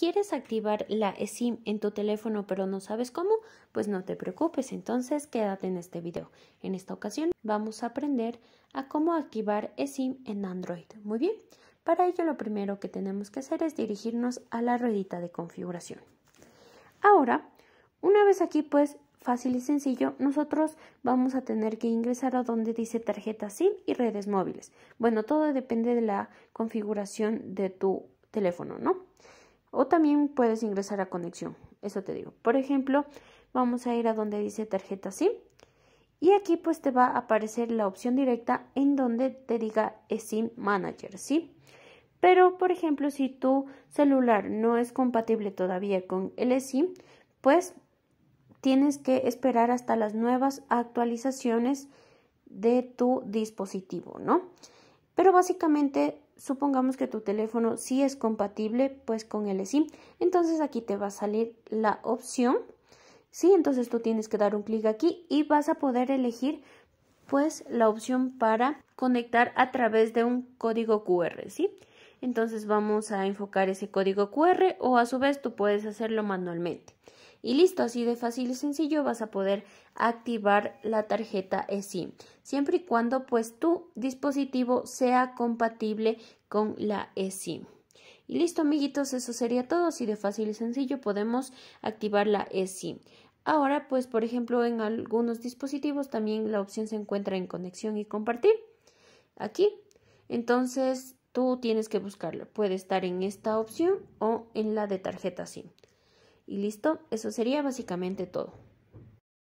¿Quieres activar la SIM en tu teléfono pero no sabes cómo? Pues no te preocupes, entonces quédate en este video. En esta ocasión vamos a aprender a cómo activar SIM en Android. Muy bien, para ello lo primero que tenemos que hacer es dirigirnos a la ruedita de configuración. Ahora, una vez aquí pues fácil y sencillo, nosotros vamos a tener que ingresar a donde dice tarjeta SIM y redes móviles. Bueno, todo depende de la configuración de tu teléfono, ¿no? O también puedes ingresar a conexión, eso te digo. Por ejemplo, vamos a ir a donde dice tarjeta SIM. Y aquí pues te va a aparecer la opción directa en donde te diga SIM Manager, ¿sí? Pero, por ejemplo, si tu celular no es compatible todavía con el SIM, pues tienes que esperar hasta las nuevas actualizaciones de tu dispositivo, ¿no? Pero básicamente supongamos que tu teléfono sí es compatible pues con el SIM, entonces aquí te va a salir la opción, ¿sí? Entonces tú tienes que dar un clic aquí y vas a poder elegir pues la opción para conectar a través de un código QR, ¿sí? Entonces vamos a enfocar ese código QR o a su vez tú puedes hacerlo manualmente. Y listo, así de fácil y sencillo vas a poder activar la tarjeta eSIM, siempre y cuando pues tu dispositivo sea compatible con la eSIM. Y listo, amiguitos, eso sería todo. Así de fácil y sencillo podemos activar la eSIM. Ahora, pues, por ejemplo, en algunos dispositivos también la opción se encuentra en conexión y compartir. Aquí. Entonces, tú tienes que buscarla. Puede estar en esta opción o en la de tarjeta SIM. Y listo, eso sería básicamente todo.